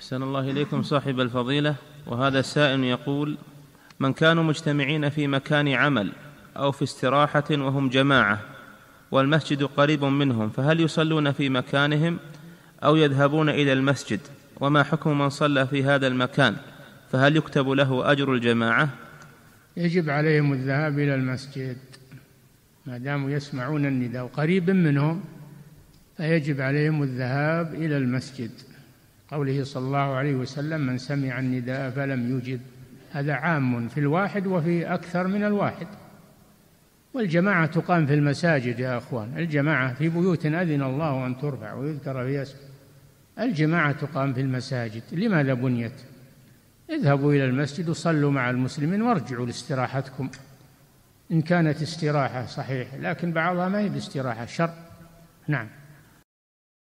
أحسن الله إليكم صاحب الفضيلة وهذا سائل يقول من كانوا مجتمعين في مكان عمل أو في استراحة وهم جماعة والمسجد قريب منهم فهل يصلون في مكانهم أو يذهبون إلى المسجد وما حكم من صلى في هذا المكان فهل يكتب له أجر الجماعة يجب عليهم الذهاب إلى المسجد ما داموا يسمعون النداء قريب منهم فيجب عليهم الذهاب إلى المسجد قوله صلى الله عليه وسلم من سمع النداء فلم يجب هذا عام في الواحد وفي أكثر من الواحد والجماعة تقام في المساجد يا أخوان الجماعة في بيوت أذن الله أن ترفع ويذكر فيها اسمه الجماعة تقام في المساجد لماذا بنيت اذهبوا إلى المسجد وصلوا مع المسلمين وارجعوا لاستراحتكم إن كانت استراحة صحيح لكن بعضها ما هي باستراحة شر نعم